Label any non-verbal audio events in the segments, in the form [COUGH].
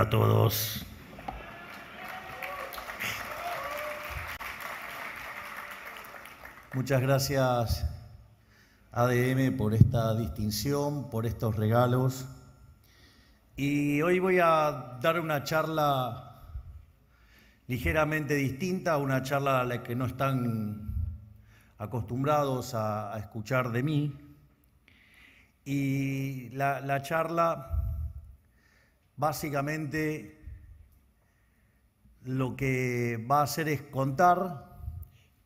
a todos. Muchas gracias ADM por esta distinción, por estos regalos. Y hoy voy a dar una charla ligeramente distinta, una charla a la que no están acostumbrados a, escuchar de mí. Y la charla Básicamente lo que va a hacer es contar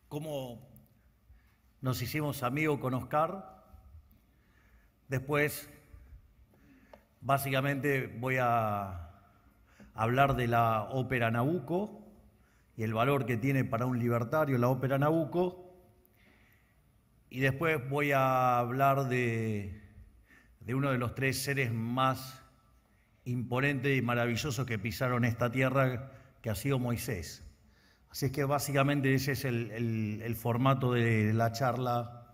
cómo nos hicimos amigos con Oscar. Después, básicamente voy a hablar de la ópera Nabucco y el valor que tiene para un libertario la ópera Nabucco. Y después voy a hablar de, de uno de los tres seres más imponente y maravilloso que pisaron esta tierra que ha sido Moisés. Así es que básicamente ese es el, formato de la charla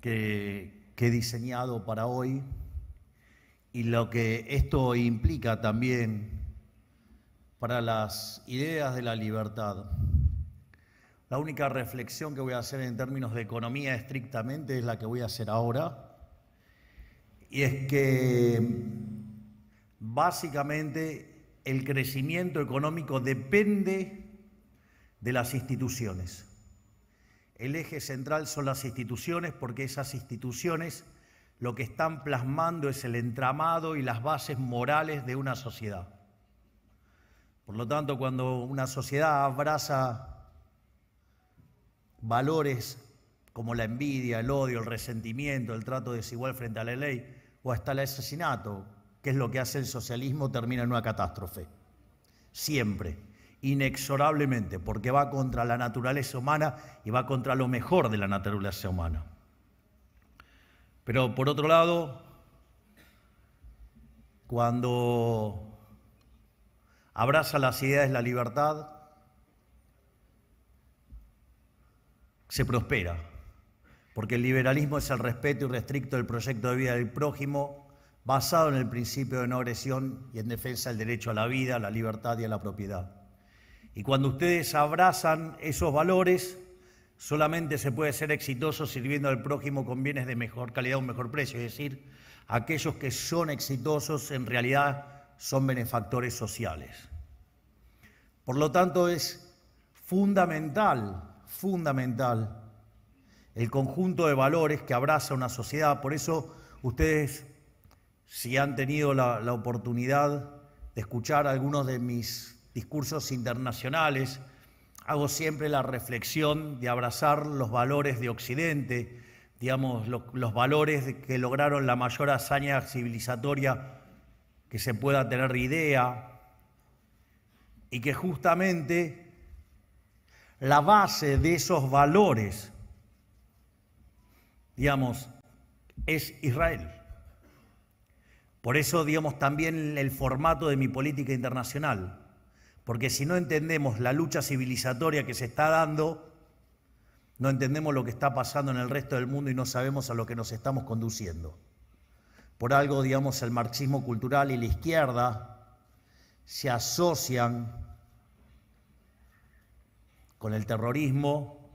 que he diseñado para hoy y lo que esto implica también para las ideas de la libertad. La única reflexión que voy a hacer en términos de economía estrictamente es la que voy a hacer ahora, y es que básicamente el crecimiento económico depende de las instituciones. El eje central son las instituciones porque esas instituciones lo que están plasmando es el entramado y las bases morales de una sociedad. Por lo tanto, cuando una sociedad abraza valores como la envidia, el odio, el resentimiento, el trato desigual frente a la ley o hasta el asesinato, que es lo que hace el socialismo, termina en una catástrofe. Siempre, inexorablemente, porque va contra la naturaleza humana y va contra lo mejor de la naturaleza humana. Pero por otro lado, cuando abraza las ideas de la libertad, se prospera, porque el liberalismo es el respeto irrestricto del proyecto de vida del prójimo basado en el principio de no agresión y en defensa del derecho a la vida, a la libertad y a la propiedad. Y cuando ustedes abrazan esos valores, solamente se puede ser exitoso sirviendo al prójimo con bienes de mejor calidad o mejor precio. Es decir, aquellos que son exitosos en realidad son benefactores sociales. Por lo tanto, es fundamental, fundamental el conjunto de valores que abraza una sociedad. Por eso ustedes si han tenido la, oportunidad de escuchar algunos de mis discursos internacionales, hago siempre la reflexión de abrazar los valores de Occidente, digamos, los valores que lograron la mayor hazaña civilizatoria que se pueda tener idea, y que justamente la base de esos valores, digamos, es Israel. Por eso, digamos, también el formato de mi política internacional, porque si no entendemos la lucha civilizatoria que se está dando, no entendemos lo que está pasando en el resto del mundo y no sabemos a lo que nos estamos conduciendo. Por algo, digamos, el marxismo cultural y la izquierda se asocian con el terrorismo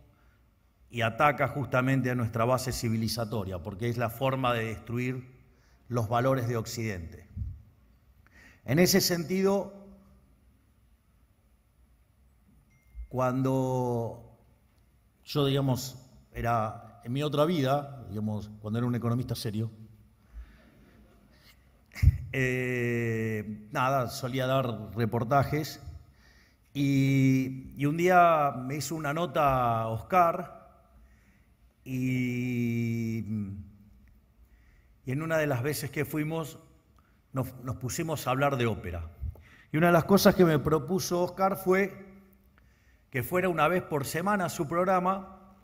y ataca justamente a nuestra base civilizatoria, porque es la forma de destruir los valores de Occidente. En ese sentido, cuando yo, digamos, era en mi otra vida, digamos, cuando era un economista serio, [LAUGHS] eh, nada, solía dar reportajes y, y, un día me hizo una nota Oscar y y en una de las veces que fuimos nos, pusimos a hablar de ópera. Y una de las cosas que me propuso Oscar fue que fuera una vez por semana a su programa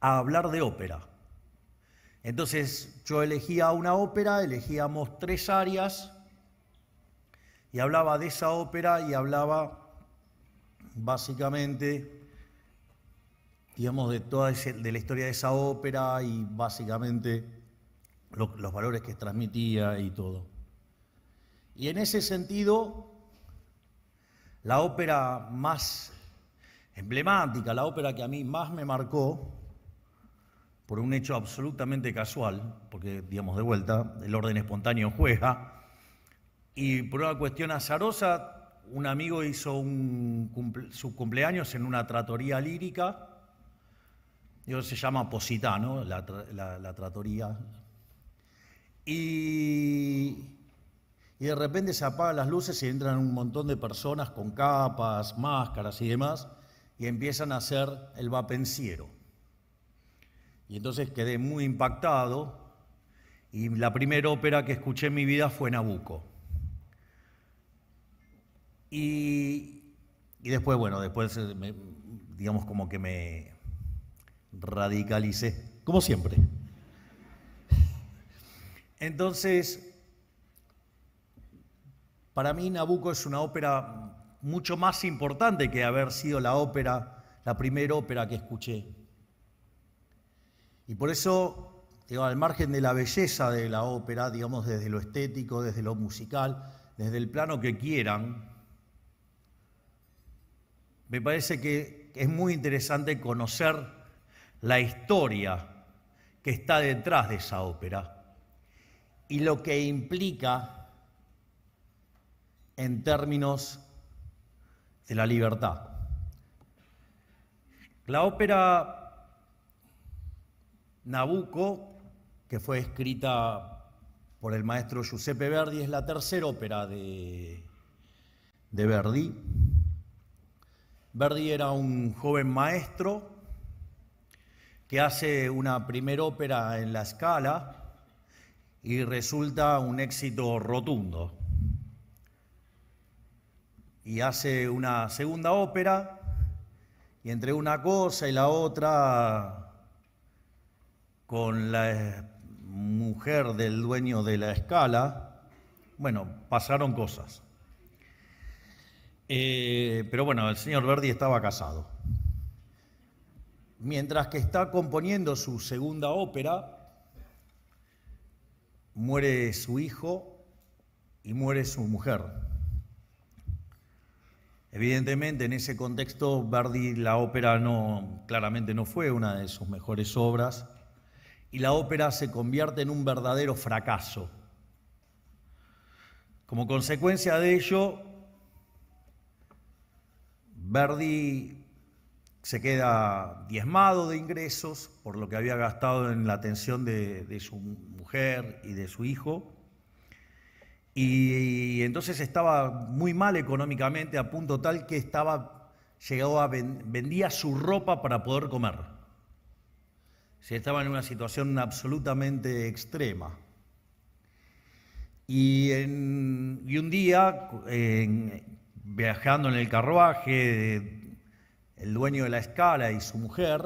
a hablar de ópera. Entonces yo elegía una ópera, elegíamos tres áreas y hablaba de esa ópera y hablaba básicamente, digamos, de toda de la historia de esa ópera y básicamente los valores que transmitía y todo. Y en ese sentido, la ópera más emblemática, la ópera que a mí más me marcó, por un hecho absolutamente casual, porque, digamos, de vuelta, el orden espontáneo juega, y por una cuestión azarosa, un amigo hizo su cumpleaños en una tratoría lírica, se llama Positano, la, la, la tratoría y, de repente se apagan las luces y entran un montón de personas con capas, máscaras y demás, y empiezan a hacer el vapenciero. Y entonces quedé muy impactado y la primera ópera que escuché en mi vida fue Nabucco. Y, después, bueno, después, eh, digamos como que me radicalicé, como siempre. Entonces, para mí Nabucco es una ópera mucho más importante que haber sido la ópera, la primera ópera que escuché. Y por eso, al margen de la belleza de la ópera, digamos desde lo estético, desde lo musical, desde el plano que quieran, me parece que es muy interesante conocer la historia que está detrás de esa ópera y lo que implica en términos de la libertad. La ópera Nabucco, que fue escrita por el maestro Giuseppe Verdi, es la tercera ópera de, de Verdi. Verdi era un joven maestro que hace una primera ópera en la escala, y resulta un éxito rotundo. Y hace una segunda ópera y entre una cosa y la otra, con la mujer del dueño de la escala, bueno, pasaron cosas. Eh, pero bueno, el señor Verdi estaba casado. Mientras que está componiendo su segunda ópera, muere su hijo y muere su mujer. Evidentemente, en ese contexto, Verdi la ópera no, claramente no fue una de sus mejores obras y la ópera se convierte en un verdadero fracaso. Como consecuencia de ello, Verdi se queda diezmado de ingresos por lo que había gastado en la atención de, su mujer y de su hijo. Y, entonces estaba muy mal económicamente, a punto tal que estaba llegado a vendía su ropa para poder comer. Se estaba en una situación absolutamente extrema. Y, un día, viajando en el carruaje, el dueño de la escala y su mujer,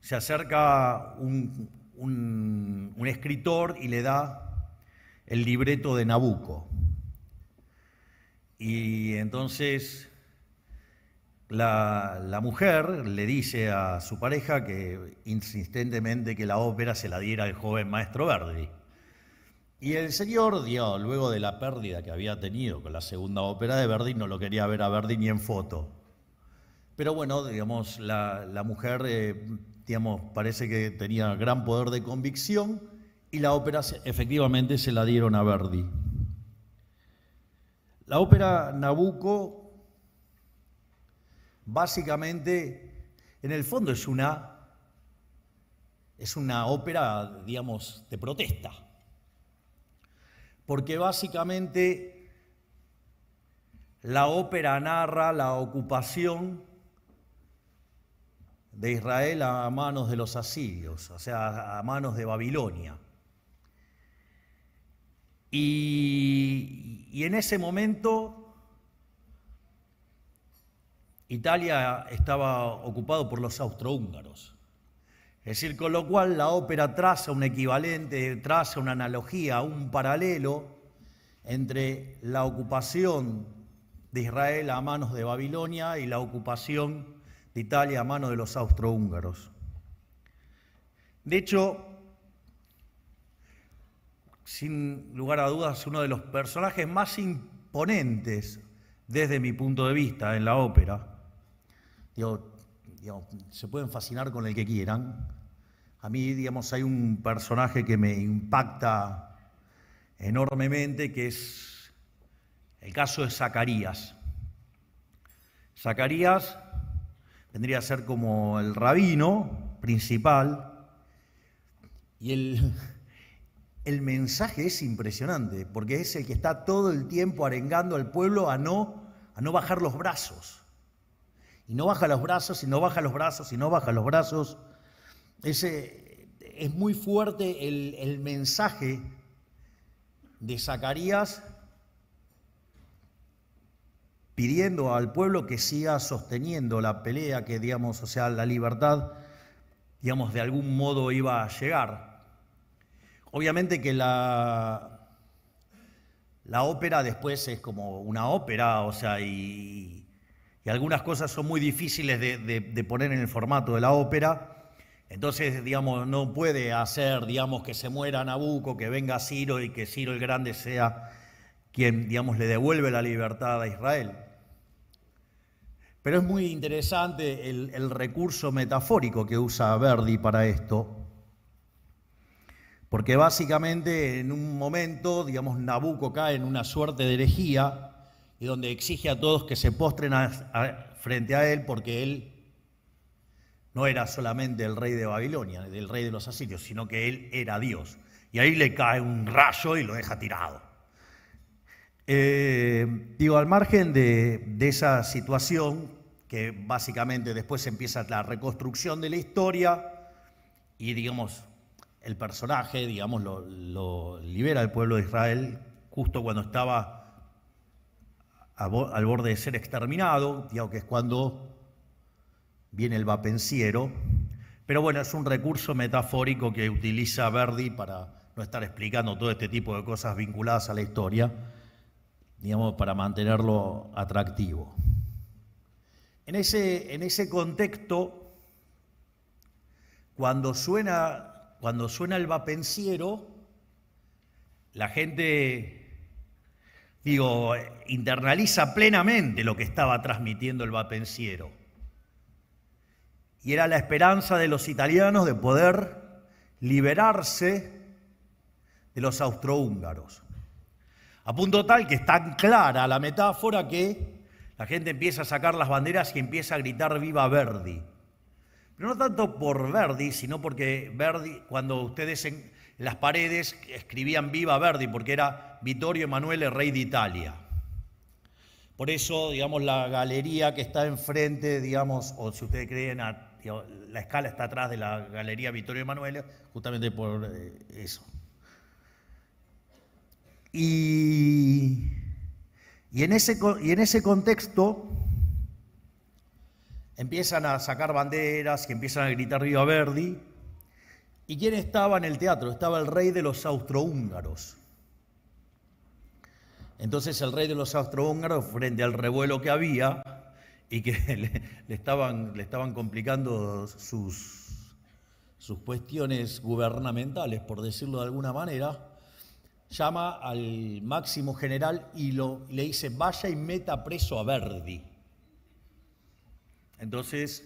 se acerca un, un, escritor y le da el libreto de Nabucco. Y entonces la, la, mujer le dice a su pareja que insistentemente que la ópera se la diera el joven maestro Verdi. Y el señor dio, luego de la pérdida que había tenido con la segunda ópera de Verdi, no lo quería ver a Verdi ni en foto. Pero bueno, digamos, la, mujer, eh, digamos, parece que tenía gran poder de convicción y la ópera efectivamente se la dieron a Verdi. La ópera Nabucco, básicamente, en el fondo es una, es una ópera, digamos, de protesta porque básicamente la ópera narra la ocupación de Israel a manos de los asirios, o sea, a manos de Babilonia. Y, en ese momento Italia estaba ocupado por los austrohúngaros. Es decir, con lo cual la ópera traza un equivalente, traza una analogía, un paralelo entre la ocupación de Israel a manos de Babilonia y la ocupación de Italia a manos de los austrohúngaros. De hecho, sin lugar a dudas, uno de los personajes más imponentes desde mi punto de vista en la ópera se pueden fascinar con el que quieran. A mí, digamos, hay un personaje que me impacta enormemente, que es el caso de Zacarías. Zacarías vendría a ser como el rabino principal, y el, [LAUGHS] el mensaje es impresionante, porque es el que está todo el tiempo arengando al pueblo a no, a no bajar los brazos. Y no baja los brazos, y no baja los brazos, y no baja los brazos. Ese, es muy fuerte el, mensaje de Zacarías pidiendo al pueblo que siga sosteniendo la pelea, que digamos, o sea, la libertad, digamos, de algún modo iba a llegar. Obviamente que la ópera después es como una ópera, o sea, y, y algunas cosas son muy difíciles de, poner en el formato de la ópera. Entonces, digamos, no puede hacer, digamos, que se muera Nabucco, que venga Ciro y que Ciro el Grande sea quien, digamos, le devuelve la libertad a Israel. Pero es muy interesante el, el recurso metafórico que usa Verdi para esto, porque básicamente en un momento, digamos, Nabucco cae en una suerte de herejía, donde exige a todos que se postren frente a él porque él no era solamente el rey de Babilonia, el rey de los asirios, sino que él era Dios. Y ahí le cae un rayo y lo deja tirado. Eh, digo, al margen de, esa situación, que básicamente después empieza la reconstrucción de la historia y, digamos, el personaje, digamos, lo, lo libera el pueblo de Israel justo cuando estaba al borde de ser exterminado, que es cuando viene el vapenciero. Pero bueno, es un recurso metafórico que utiliza Verdi para no estar explicando todo este tipo de cosas vinculadas a la historia, digamos, para mantenerlo atractivo. En ese, en ese contexto, cuando suena, cuando suena el vapenciero, la gente Digo, internaliza plenamente lo que estaba transmitiendo el vapenciero. Y era la esperanza de los italianos de poder liberarse de los austrohúngaros. A punto tal que es tan clara la metáfora que la gente empieza a sacar las banderas y empieza a gritar viva Verdi. Pero no tanto por Verdi, sino porque Verdi, cuando ustedes las paredes escribían Viva Verdi porque era Vittorio Emanuele, rey de Italia. Por eso, digamos, la galería que está enfrente, digamos, o si ustedes creen, la escala está atrás de la galería Vittorio Emanuele, justamente por eh, eso. Y, en ese, y en ese contexto empiezan a sacar banderas que empiezan a gritar Viva Verdi. ¿Y quién estaba en el teatro? Estaba el rey de los austrohúngaros. Entonces el rey de los austrohúngaros, frente al revuelo que había y que [LAUGHS] le, estaban, le estaban, complicando sus, sus cuestiones gubernamentales, por decirlo de alguna manera, llama al máximo general y le dice, vaya y meta preso a Verdi. Entonces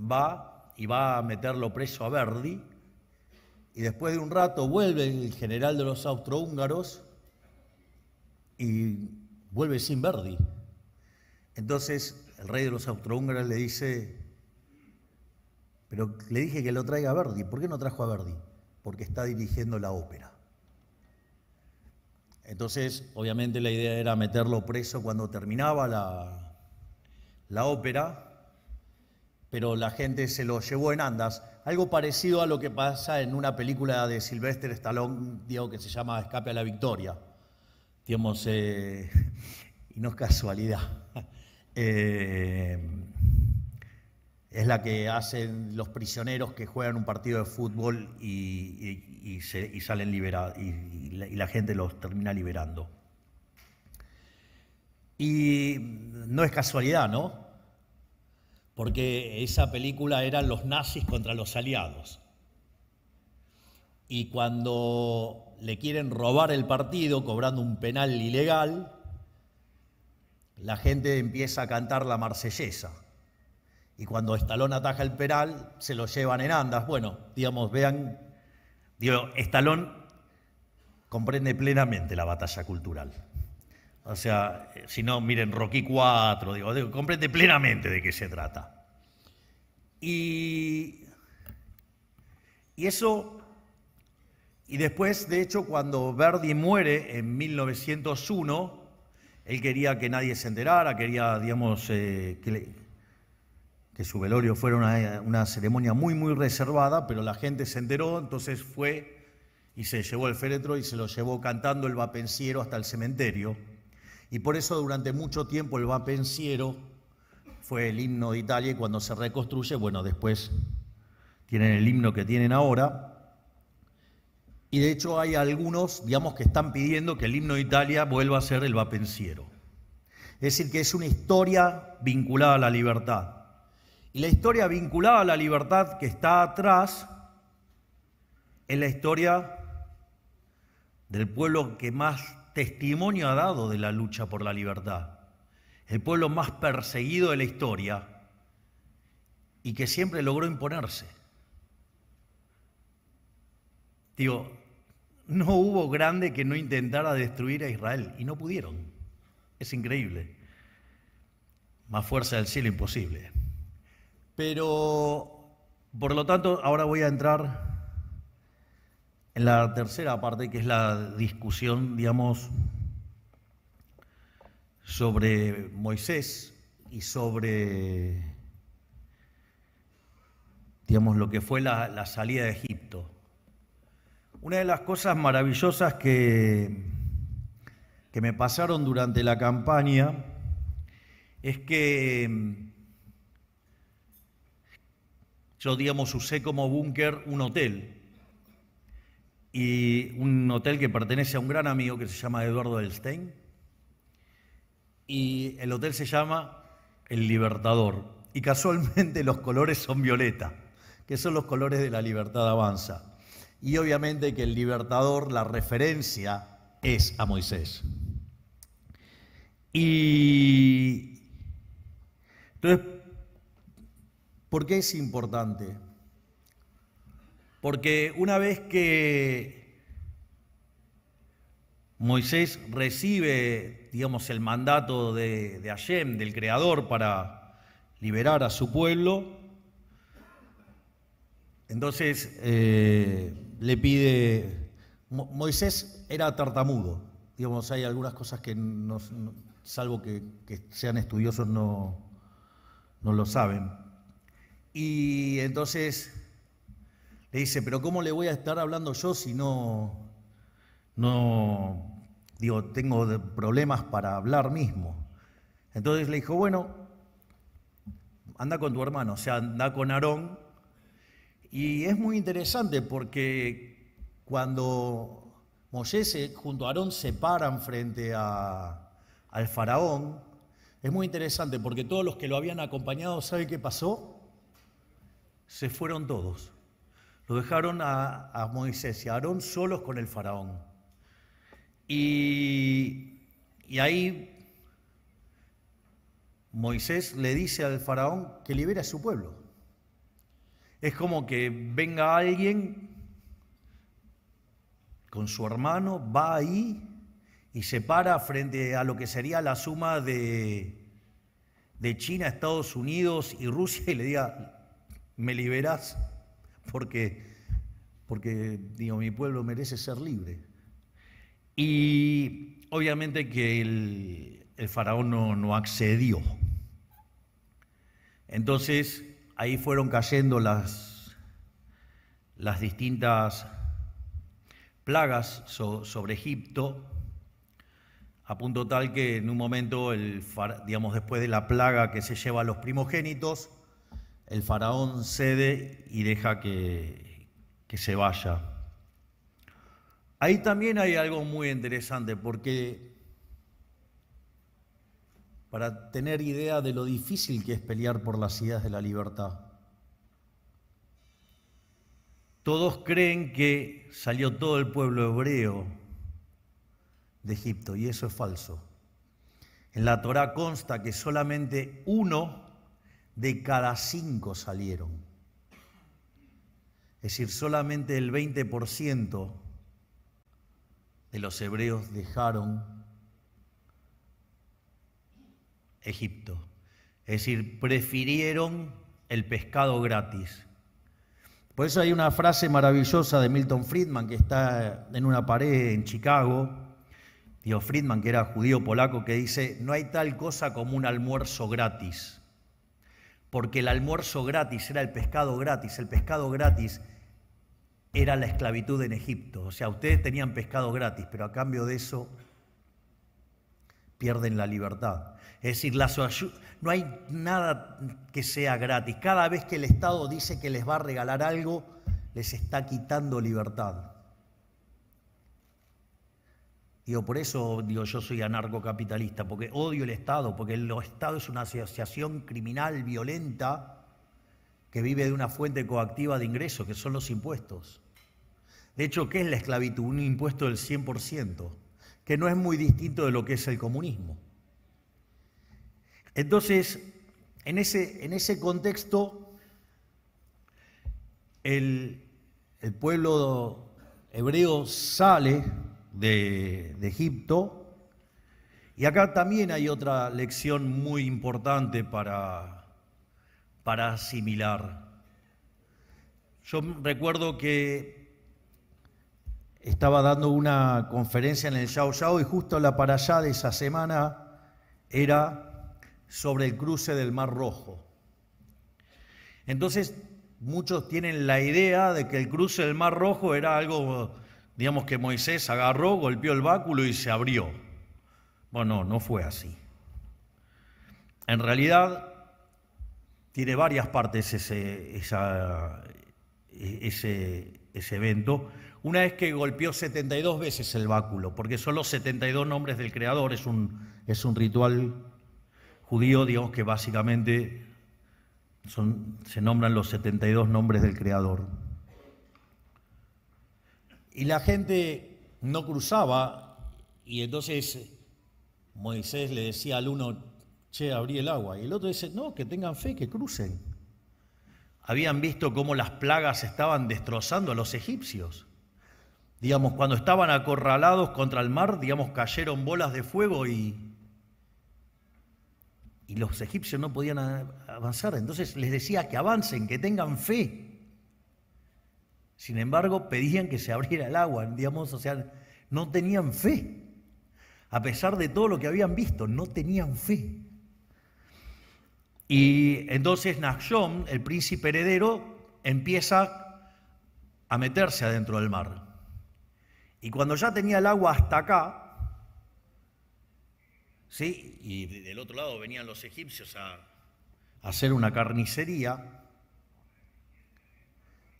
va y va a meterlo preso a Verdi, y después de un rato vuelve el general de los austrohúngaros y vuelve sin Verdi. Entonces el rey de los austrohúngaros le dice, pero le dije que lo traiga a Verdi, ¿por qué no trajo a Verdi? Porque está dirigiendo la ópera. Entonces, obviamente la idea era meterlo preso cuando terminaba la, la ópera, pero la gente se lo llevó en andas. Algo parecido a lo que pasa en una película de Sylvester Stallone, digo, que se llama Escape a la Victoria. Eh, [LAUGHS] y no es casualidad. [LAUGHS] Eh, es la que hacen los prisioneros que juegan un partido de fútbol y, salen liberados y, la, gente los termina liberando. Y no es casualidad, ¿no? porque esa película eran los nazis contra los aliados. Y cuando le quieren robar el partido cobrando un penal ilegal, la gente empieza a cantar la marsellesa. Y cuando Estalón ataja el penal, se lo llevan en andas. Bueno, digamos, vean, Estalón comprende plenamente la batalla cultural. O sea, eh, si no, miren, Rocky 4, digo, comprende plenamente de qué se trata. Y, eso, y después, de hecho, cuando Verdi muere en 1901, él quería que nadie se enterara, quería, digamos, eh, que, su velorio fuera una, una ceremonia muy, muy reservada, pero la gente se enteró, entonces fue y se llevó el féretro y se lo llevó cantando el vapenciero hasta el cementerio y por eso durante mucho tiempo el Vapensiero fue el himno de Italia y cuando se reconstruye, bueno, después tienen el himno que tienen ahora. Y de hecho hay algunos, digamos, que están pidiendo que el himno de Italia vuelva a ser el Vapensiero. Es decir, que es una historia vinculada a la libertad. Y la historia vinculada a la libertad que está atrás es la historia del pueblo que más testimonio ha dado de la lucha por la libertad, el pueblo más perseguido de la historia y que siempre logró imponerse. Digo, no hubo grande que no intentara destruir a Israel y no pudieron. Es increíble. Más fuerza del cielo imposible. Pero, por lo tanto, ahora voy a entrar en la tercera parte, que es la discusión, digamos, sobre Moisés y sobre, digamos, lo que fue la, salida de Egipto. Una de las cosas maravillosas que, que me pasaron durante la campaña es que yo, digamos, usé como búnker un hotel y un hotel que pertenece a un gran amigo que se llama Eduardo Elstein. Y el hotel se llama El Libertador. Y casualmente los colores son violeta, que son los colores de la libertad avanza. Y obviamente que el Libertador, la referencia es a Moisés. Y entonces, ¿por qué es importante? Porque una vez que Moisés recibe, digamos, el mandato de, de Hashem, del Creador, para liberar a su pueblo, entonces eh, le pide, Moisés era tartamudo, digamos, hay algunas cosas que, salvo que, que, sean estudiosos, no, no lo saben. Y entonces le dice, pero ¿cómo le voy a estar hablando yo si no, no, digo, tengo problemas para hablar mismo? Entonces le dijo, bueno, anda con tu hermano, o sea, anda con Aarón. Y es muy interesante porque cuando Moisés junto a Aarón se paran frente a, al faraón, es muy interesante porque todos los que lo habían acompañado, ¿sabe qué pasó? Se fueron todos dejaron a, Moisés y a Aarón solos con el faraón. Y, ahí Moisés le dice al faraón que libera a su pueblo. Es como que venga alguien con su hermano, va ahí y se para frente a lo que sería la suma de, de China, Estados Unidos y Rusia y le diga, ¿me liberas porque, porque digo, mi pueblo merece ser libre. Y obviamente que el, faraón no, accedió. Entonces, ahí fueron cayendo las, las distintas plagas sobre Egipto, a punto tal que en un momento, el, digamos, después de la plaga que se lleva a los primogénitos, el faraón cede y deja que, se vaya. Ahí también hay algo muy interesante porque para tener idea de lo difícil que es pelear por las ideas de la libertad. Todos creen que salió todo el pueblo hebreo de Egipto y eso es falso. En la Torá consta que solamente uno de cada cinco salieron. Es decir, solamente el 20% de los hebreos dejaron Egipto. Es decir, prefirieron el pescado gratis. Por eso hay una frase maravillosa de Milton Friedman que está en una pared en Chicago, Dios Friedman, que era judío polaco, que dice, no hay tal cosa como un almuerzo gratis porque el almuerzo gratis era el pescado gratis, el pescado gratis era la esclavitud en Egipto. O sea, ustedes tenían pescado gratis, pero a cambio de eso pierden la libertad. Es decir, no hay nada que sea gratis. Cada vez que el Estado dice que les va a regalar algo, les está quitando libertad. Digo, por eso digo, yo soy anarcocapitalista, porque odio el Estado, porque el Estado es una asociación criminal, violenta, que vive de una fuente coactiva de ingresos, que son los impuestos. De hecho, ¿qué es la esclavitud? Un impuesto del 100%, que no es muy distinto de lo que es el comunismo. Entonces, en ese, en ese contexto, el, el pueblo hebreo sale de, Egipto. Y acá también hay otra lección muy importante para, para asimilar. Yo recuerdo que estaba dando una conferencia en el Yao Yao y justo la para allá de esa semana era sobre el cruce del Mar Rojo. Entonces, muchos tienen la idea de que el cruce del Mar Rojo era algo Digamos que Moisés agarró, golpeó el báculo y se abrió. Bueno, no fue así. En realidad, tiene varias partes ese, e, ese, evento. Una es que golpeó 72 veces el báculo, porque son los 72 nombres del Creador, es un, es un ritual judío, digamos que básicamente son, se nombran los 72 nombres del Creador. Y la gente no cruzaba y entonces Moisés le decía al uno, che, abrí el agua. Y el otro dice, no, que tengan fe, que crucen. Habían visto cómo las plagas estaban destrozando a los egipcios. Digamos, cuando estaban acorralados contra el mar, digamos, cayeron bolas de fuego y, y los egipcios no podían avanzar. Entonces les decía que avancen, que tengan fe. Sin embargo, pedían que se abriera el agua, digamos, o sea, no tenían fe. A pesar de todo lo que habían visto, no tenían fe. Y entonces Nachshon, el príncipe heredero, empieza a meterse adentro del mar. Y cuando ya tenía el agua hasta acá, ¿sí? y del otro lado venían los egipcios a hacer una carnicería,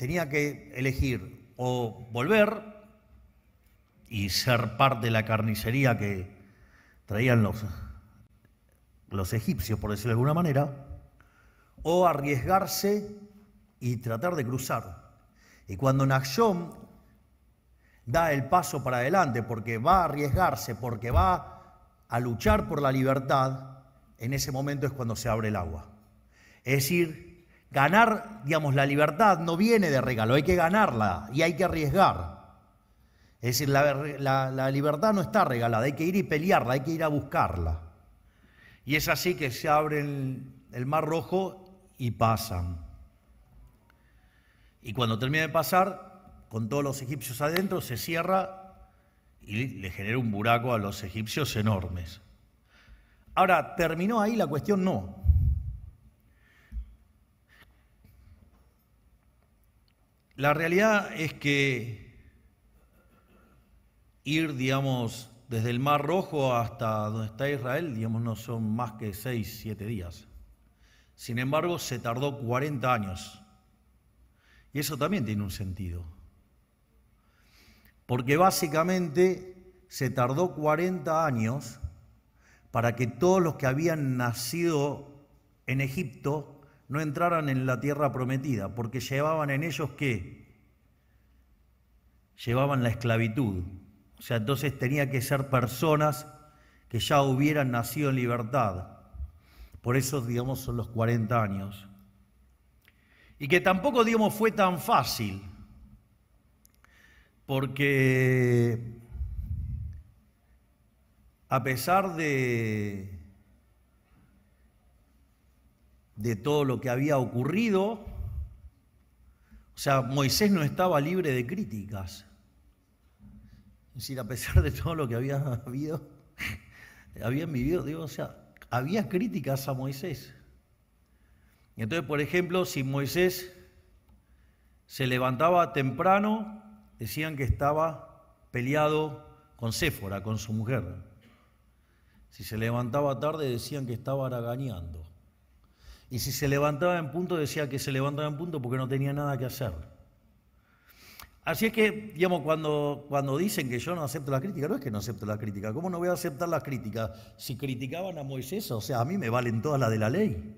tenía que elegir o volver y ser parte de la carnicería que traían los, egipcios, por decirlo de alguna manera, o arriesgarse y tratar de cruzar. Y cuando Naxón da el paso para adelante porque va a arriesgarse, porque va a luchar por la libertad, en ese momento es cuando se abre el agua. Es decir, Ganar, digamos, la libertad no viene de regalo, hay que ganarla y hay que arriesgar. Es decir, la, libertad no está regalada, hay que ir y pelearla, hay que ir a buscarla. Y es así que se abre el mar rojo y pasan. Y cuando termina de pasar, con todos los egipcios adentro, se cierra y le genera un buraco a los egipcios enormes. Ahora, ¿terminó ahí la cuestión? No. La realidad es que ir, digamos, desde el Mar Rojo hasta donde está Israel, digamos, no son más que seis, siete días. Sin embargo, se tardó 40 años. Y eso también tiene un sentido. Porque básicamente se tardó 40 años para que todos los que habían nacido en Egipto no entraran en la tierra prometida, porque llevaban en ellos qué? Llevaban la esclavitud. O sea, entonces tenía que ser personas que ya hubieran nacido en libertad. Por eso, digamos, son los 40 años. Y que tampoco, digamos, fue tan fácil, porque a pesar de de todo lo que había ocurrido. O sea, Moisés no estaba libre de críticas. Es decir, a pesar de todo lo que había habido, [LAUGHS] habían vivido, digo, o sea, había críticas a Moisés. Y entonces, por ejemplo, si Moisés se levantaba temprano, decían que estaba peleado con Séfora, con su mujer. Si se levantaba tarde, decían que estaba aragañando y si se levantaba en punto, decía que se levantaba en punto porque no tenía nada que hacer. Así es que, digamos, cuando, cuando dicen que yo no acepto la crítica, no es que no acepto la crítica. ¿Cómo no voy a aceptar las críticas? Si criticaban a Moisés, o sea, a mí me valen todas las de la ley.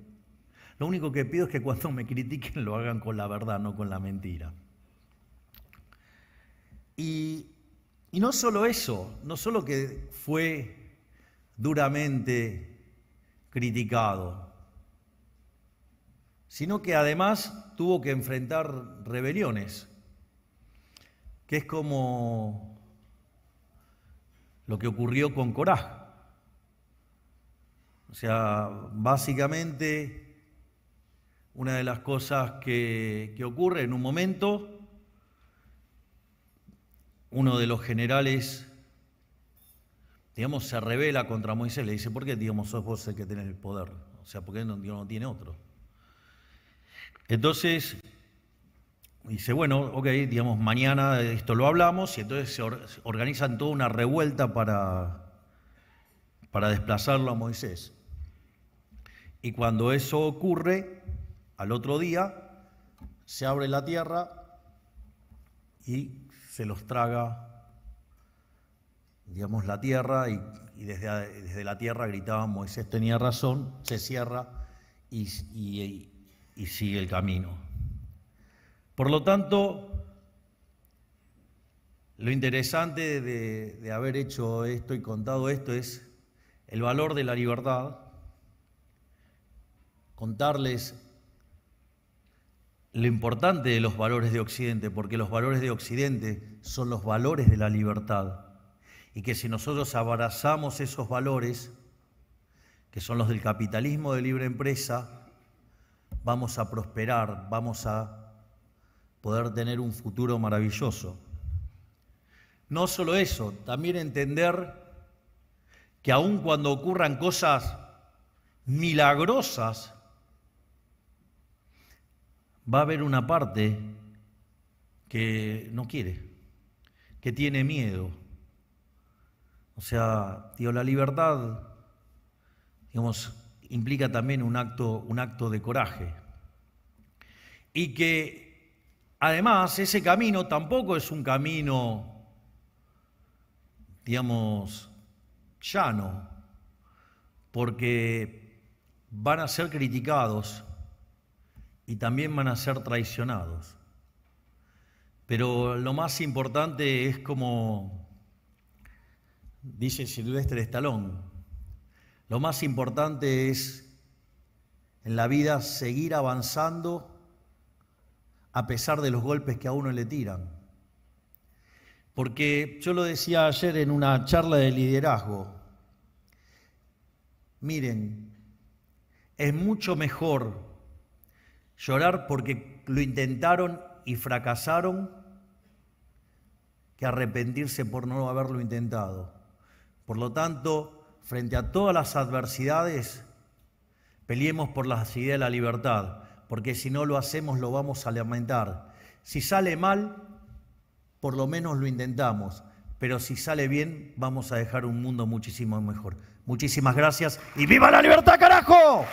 Lo único que pido es que cuando me critiquen lo hagan con la verdad, no con la mentira. Y, y no solo eso, no solo que fue duramente criticado, sino que además tuvo que enfrentar rebeliones, que es como lo que ocurrió con Corá. O sea, básicamente una de las cosas que, ocurre en un momento, uno de los generales, digamos, se revela contra Moisés, le dice, ¿por qué, digamos, sos vos el que tenés el poder? O sea, ¿por qué no tiene otro? Entonces, dice, bueno, ok, digamos, mañana esto lo hablamos y entonces se, organizan toda una revuelta para, para desplazarlo a Moisés. Y cuando eso ocurre, al otro día, se abre la tierra y se los traga, digamos, la tierra y, desde, la tierra gritaba Moisés tenía razón, se cierra y, y y sigue el camino. Por lo tanto, lo interesante de, haber hecho esto y contado esto es el valor de la libertad, contarles lo importante de los valores de Occidente, porque los valores de Occidente son los valores de la libertad, y que si nosotros abrazamos esos valores, que son los del capitalismo de libre empresa, vamos a prosperar, vamos a poder tener un futuro maravilloso. No solo eso, también entender que aun cuando ocurran cosas milagrosas, va a haber una parte que no quiere, que tiene miedo. O sea, Dios, la libertad, digamos, implica también un acto, un acto de coraje. Y que además ese camino tampoco es un camino, digamos, llano, porque van a ser criticados y también van a ser traicionados. Pero lo más importante es como dice Silvestre Estalón, lo más importante es en la vida seguir avanzando a pesar de los golpes que a uno le tiran. Porque yo lo decía ayer en una charla de liderazgo, miren, es mucho mejor llorar porque lo intentaron y fracasaron que arrepentirse por no haberlo intentado. Por lo tanto, frente a todas las adversidades, peleemos por la idea de la libertad, porque si no lo hacemos lo vamos a lamentar. Si sale mal, por lo menos lo intentamos, pero si sale bien, vamos a dejar un mundo muchísimo mejor. Muchísimas gracias y viva la libertad, carajo.